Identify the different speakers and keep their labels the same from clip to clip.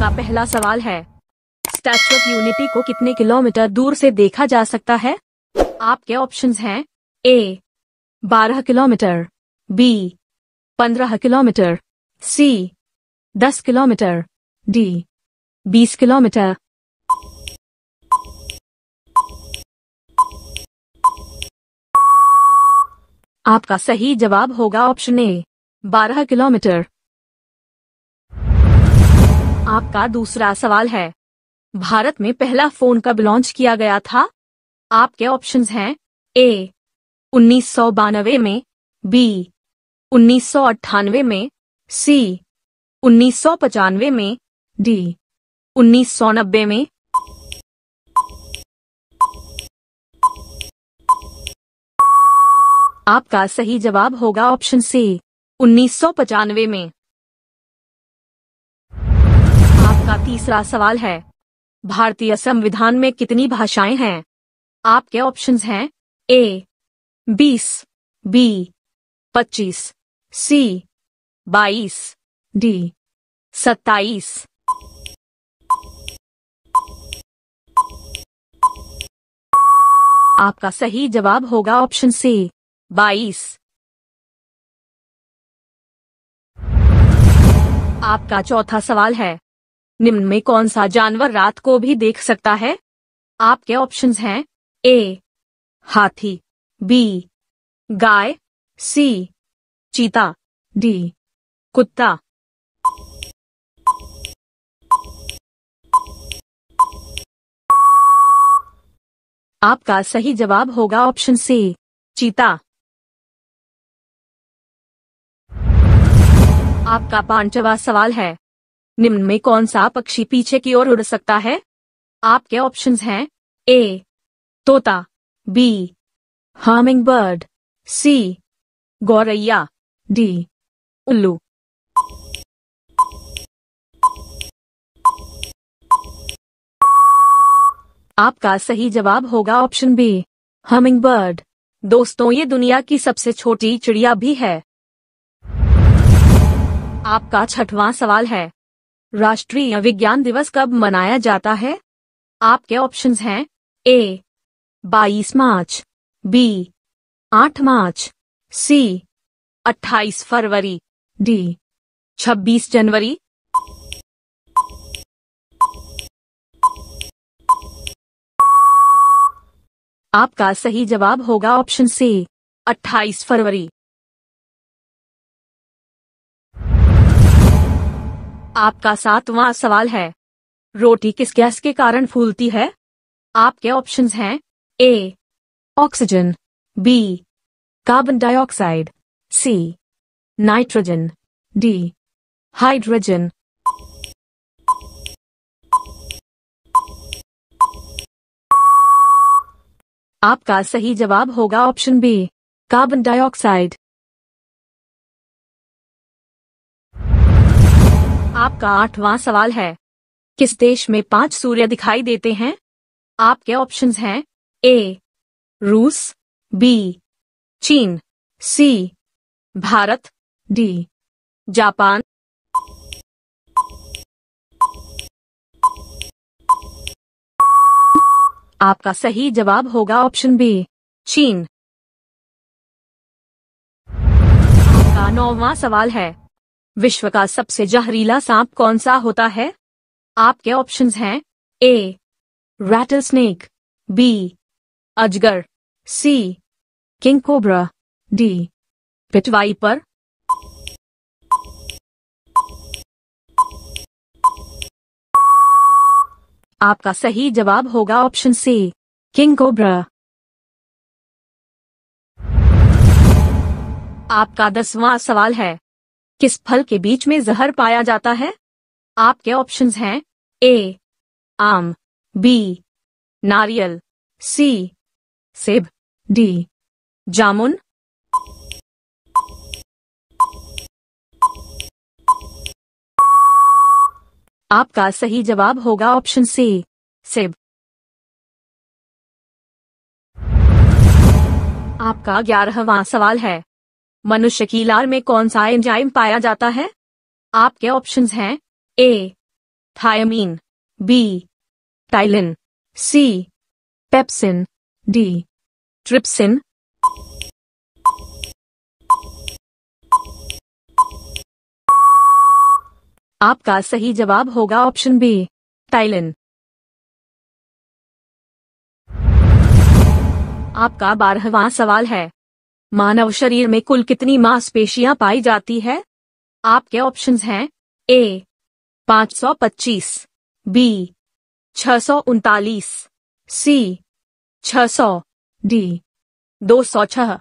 Speaker 1: का पहला सवाल है स्टैचू ऑफ यूनिटी को कितने किलोमीटर दूर से देखा जा सकता है आपके ऑप्शंस हैं ए बारह किलोमीटर बी पंद्रह किलोमीटर सी दस किलोमीटर डी बीस किलोमीटर आपका सही जवाब होगा ऑप्शन ए बारह किलोमीटर आपका दूसरा सवाल है भारत में पहला फोन कब लॉन्च किया गया था आपके ऑप्शंस हैं ए उन्नीस में बी उन्नीस में सी उन्नीस में डी उन्नीस में आपका सही जवाब होगा ऑप्शन सी उन्नीस में का तीसरा सवाल है भारतीय संविधान में कितनी भाषाएं हैं आपके ऑप्शंस हैं ए बीस बी पच्चीस सी बाईस डी सत्ताईस आपका सही जवाब होगा ऑप्शन सी बाईस आपका चौथा सवाल है निम्न में कौन सा जानवर रात को भी देख सकता है आपके ऑप्शंस हैं ए हाथी बी गाय सी चीता डी कुत्ता आपका सही जवाब होगा ऑप्शन सी चीता आपका पांचवा सवाल है निम्न में कौन सा पक्षी पीछे की ओर उड़ सकता है आपके ऑप्शंस हैं ए तोता बी हार्मिंग बर्ड सी गौरैया डी उल्लू आपका सही जवाब होगा ऑप्शन बी हमिंग बर्ड दोस्तों ये दुनिया की सबसे छोटी चिड़िया भी है आपका छठवां सवाल है राष्ट्रीय विज्ञान दिवस कब मनाया जाता है आपके ऑप्शंस हैं ए 22 मार्च बी 8 मार्च सी 28 फरवरी डी 26 जनवरी आपका सही जवाब होगा ऑप्शन सी 28 फरवरी आपका सातवां सवाल है रोटी किस गैस के कारण फूलती है आपके ऑप्शंस हैं A oxygen B carbon dioxide C nitrogen D hydrogen आपका सही जवाब होगा ऑप्शन बी कार्बन डाइऑक्साइड आपका आठवां सवाल है किस देश में पांच सूर्य दिखाई देते हैं आपके ऑप्शंस हैं ए रूस बी चीन सी भारत डी जापान आपका सही जवाब होगा ऑप्शन बी चीन का नौवां सवाल है विश्व का सबसे जहरीला सांप कौन सा होता है आपके ऑप्शंस हैं ए रैटल स्नेक बी अजगर सी किंग कोबरा डी पिटवाई पर आपका सही जवाब होगा ऑप्शन सी किंग कोबरा आपका दसवां सवाल है किस फल के बीच में जहर पाया जाता है आपके ऑप्शंस हैं ए आम बी नारियल सी सेब डी जामुन आपका सही जवाब होगा ऑप्शन सी सेब आपका ग्यारहवा सवाल है मनुष्य की लार में कौन सा एंजाइम पाया जाता है आपके ऑप्शंस हैं A thiamine B ptyalin C pepsin D trypsin आपका सही जवाब होगा ऑप्शन बी टाइलिन आपका बारहवां सवाल है मानव शरीर में कुल कितनी मांसपेशियां पाई जाती है आपके ऑप्शंस हैं ए 525, बी छह सी 600, डी 206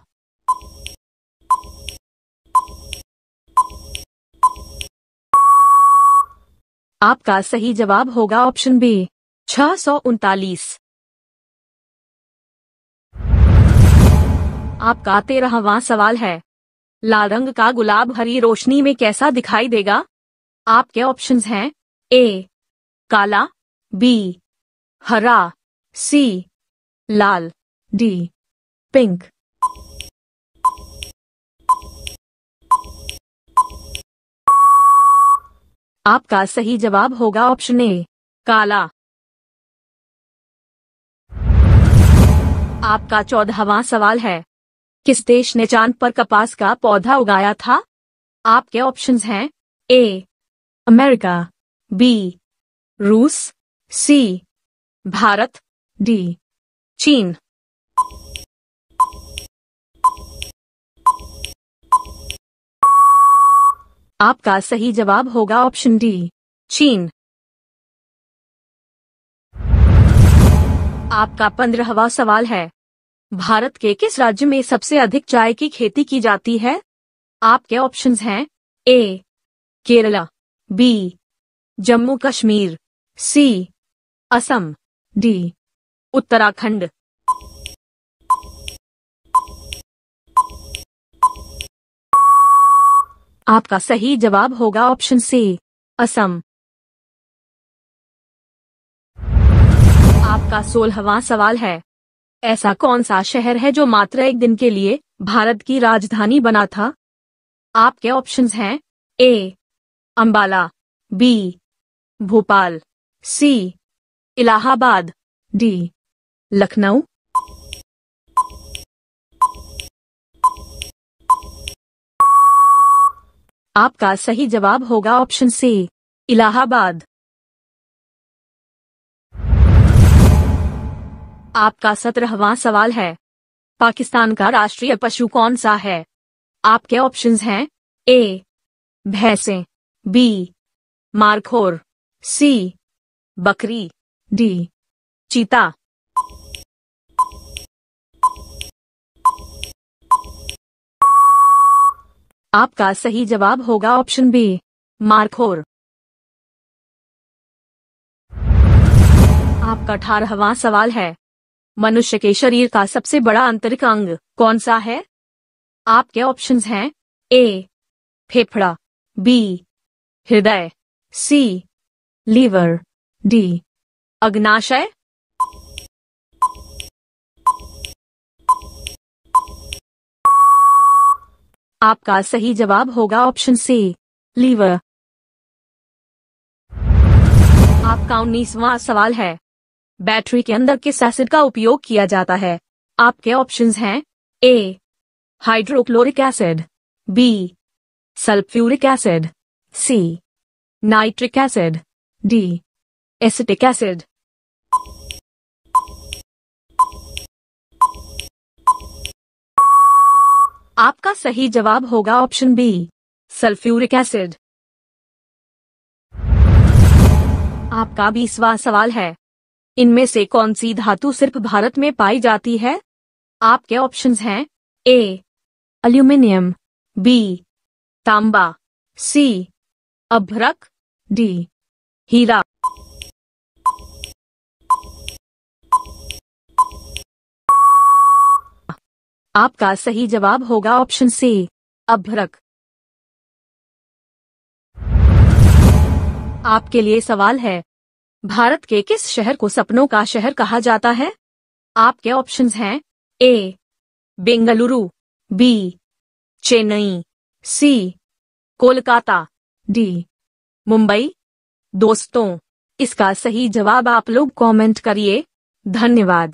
Speaker 1: आपका सही जवाब होगा ऑप्शन बी छह सौ उनतालीस आपका तेरहवा सवाल है लाल रंग का गुलाब हरी रोशनी में कैसा दिखाई देगा आपके ऑप्शंस हैं ए काला बी हरा सी लाल डी पिंक आपका सही जवाब होगा ऑप्शन ए काला आपका चौदहवा सवाल है किस देश ने चांद पर कपास का पौधा उगाया था आपके ऑप्शंस हैं ए अमेरिका बी रूस सी भारत डी चीन आपका सही जवाब होगा ऑप्शन डी चीन आपका पंद्रहवा सवाल है भारत के किस राज्य में सबसे अधिक चाय की खेती की जाती है आपके ऑप्शंस हैं A Kerala B Jammu Kashmir C Assam D Uttarakhand आपका सही जवाब होगा ऑप्शन सी असम आपका सोलहवा सवाल है ऐसा कौन सा शहर है जो मात्र एक दिन के लिए भारत की राजधानी बना था आपके ऑप्शंस हैं A Ambala B Bhopal C Allahabad D Lucknow आपका सही जवाब होगा ऑप्शन सी इलाहाबाद आपका सत्रहवा सवाल है पाकिस्तान का राष्ट्रीय पशु कौन सा है आपके ऑप्शंस हैं ए भैंसे बी मारखोर सी बकरी डी चीता आपका सही जवाब होगा ऑप्शन बी मारखोर आपका अठारहवा सवाल है मनुष्य के शरीर का सबसे बड़ा आंतरिक अंग कौन सा है आपके ऑप्शंस हैं ए फेफड़ा बी हृदय सी लीवर डी अग्नाशय आपका सही जवाब होगा ऑप्शन सी लीवर आपका उन्नीसवा सवाल है बैटरी के अंदर किस एसिड का उपयोग किया जाता है आपके ऑप्शंस हैं A hydrochloric acid B sulphuric acid C nitric acid D acetic acid आपका सही जवाब होगा ऑप्शन बी सल्फ्यूरिक एसिड आपका बीसवा सवाल है इनमें से कौन सी धातु सिर्फ भारत में पाई जाती है आपके ऑप्शंस हैं ए अल्यूमिनियम बी तांबा सी अभ्रक डी हीरा आपका सही जवाब होगा ऑप्शन सी अभ्रक आपके लिए सवाल है भारत के किस शहर को सपनों का शहर कहा जाता है आपके ऑप्शंस हैं A Bengaluru B Chennai C Kolkata D Mumbai दोस्तों इसका सही जवाब आप लोग कमेंट करिए धन्यवाद